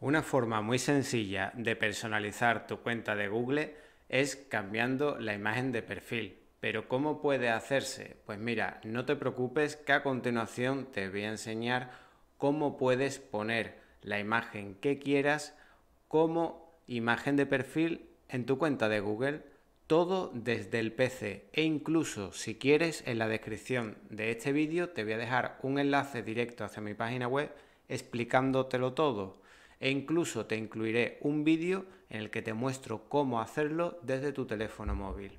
Una forma muy sencilla de personalizar tu cuenta de Google es cambiando la imagen de perfil. Pero ¿cómo puede hacerse? Pues mira, no te preocupes que a continuación te voy a enseñar cómo puedes poner la imagen que quieras como imagen de perfil en tu cuenta de Google, todo desde el PC e incluso si quieres en la descripción de este vídeo te voy a dejar un enlace directo hacia mi página web explicándotelo todo e incluso te incluiré un vídeo en el que te muestro cómo hacerlo desde tu teléfono móvil.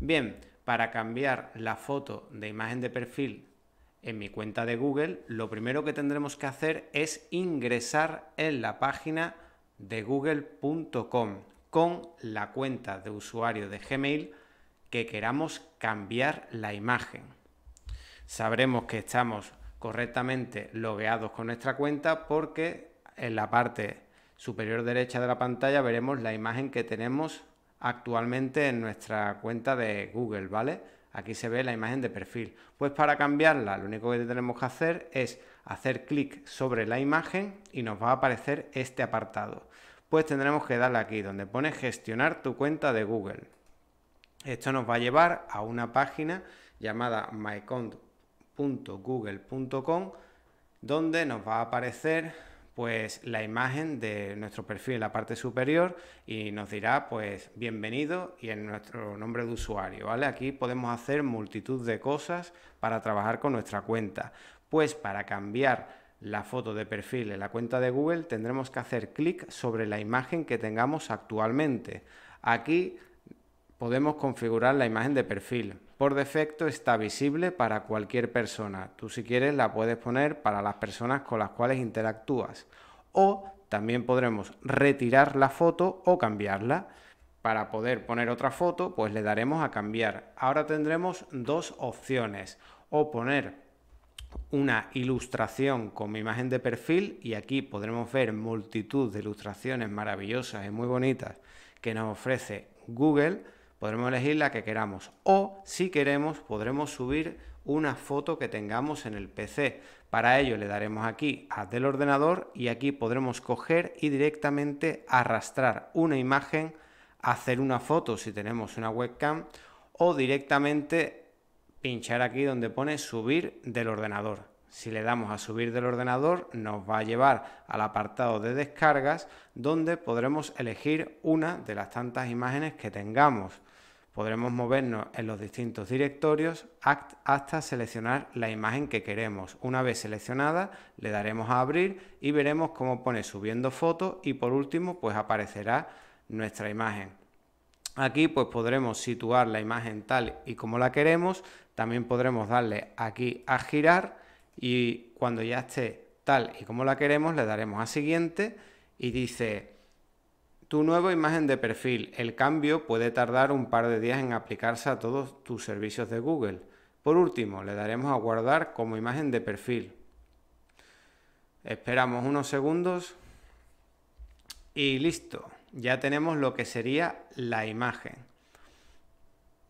Bien, para cambiar la foto de imagen de perfil en mi cuenta de Google, lo primero que tendremos que hacer es ingresar en la página de google.com con la cuenta de usuario de Gmail que queramos cambiar la imagen. Sabremos que estamos correctamente logueados con nuestra cuenta porque en la parte superior derecha de la pantalla veremos la imagen que tenemos actualmente en nuestra cuenta de Google, ¿vale? Aquí se ve la imagen de perfil. Pues para cambiarla lo único que tenemos que hacer es hacer clic sobre la imagen y nos va a aparecer este apartado. Pues tendremos que darle aquí donde pone gestionar tu cuenta de Google. Esto nos va a llevar a una página llamada mycont.google.com donde nos va a aparecer pues la imagen de nuestro perfil en la parte superior y nos dirá pues bienvenido y en nuestro nombre de usuario, ¿vale? Aquí podemos hacer multitud de cosas para trabajar con nuestra cuenta. Pues para cambiar la foto de perfil en la cuenta de Google tendremos que hacer clic sobre la imagen que tengamos actualmente. Aquí podemos configurar la imagen de perfil. Por defecto está visible para cualquier persona. Tú si quieres la puedes poner para las personas con las cuales interactúas. O también podremos retirar la foto o cambiarla. Para poder poner otra foto, pues le daremos a cambiar. Ahora tendremos dos opciones. O poner una ilustración con mi imagen de perfil y aquí podremos ver multitud de ilustraciones maravillosas y muy bonitas que nos ofrece Google podremos elegir la que queramos. O si queremos, podremos subir una foto que tengamos en el PC. Para ello le daremos aquí a del ordenador y aquí podremos coger y directamente arrastrar una imagen, hacer una foto si tenemos una webcam o directamente pinchar aquí donde pone subir del ordenador. Si le damos a subir del ordenador nos va a llevar al apartado de descargas donde podremos elegir una de las tantas imágenes que tengamos. Podremos movernos en los distintos directorios hasta seleccionar la imagen que queremos. Una vez seleccionada le daremos a abrir y veremos cómo pone subiendo foto y por último pues aparecerá nuestra imagen. Aquí pues podremos situar la imagen tal y como la queremos. También podremos darle aquí a girar y cuando ya esté tal y como la queremos, le daremos a siguiente y dice tu nueva imagen de perfil. El cambio puede tardar un par de días en aplicarse a todos tus servicios de Google. Por último, le daremos a guardar como imagen de perfil. Esperamos unos segundos y listo. Ya tenemos lo que sería la imagen.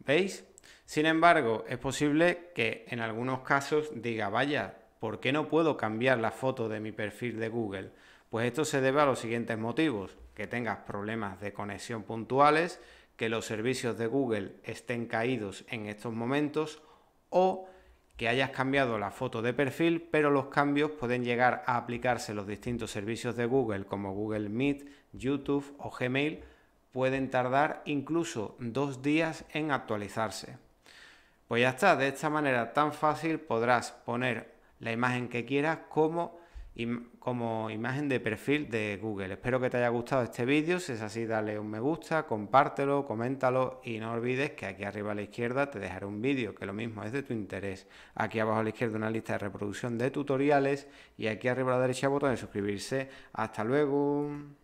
¿Veis? Sin embargo, es posible que en algunos casos diga, vaya, ¿por qué no puedo cambiar la foto de mi perfil de Google? Pues esto se debe a los siguientes motivos, que tengas problemas de conexión puntuales, que los servicios de Google estén caídos en estos momentos o que hayas cambiado la foto de perfil, pero los cambios pueden llegar a aplicarse los distintos servicios de Google como Google Meet, YouTube o Gmail, pueden tardar incluso dos días en actualizarse. Pues ya está, de esta manera tan fácil podrás poner la imagen que quieras como, como imagen de perfil de Google. Espero que te haya gustado este vídeo, si es así dale un me gusta, compártelo, coméntalo y no olvides que aquí arriba a la izquierda te dejaré un vídeo que lo mismo es de tu interés. Aquí abajo a la izquierda una lista de reproducción de tutoriales y aquí arriba a la derecha el botón de suscribirse. Hasta luego.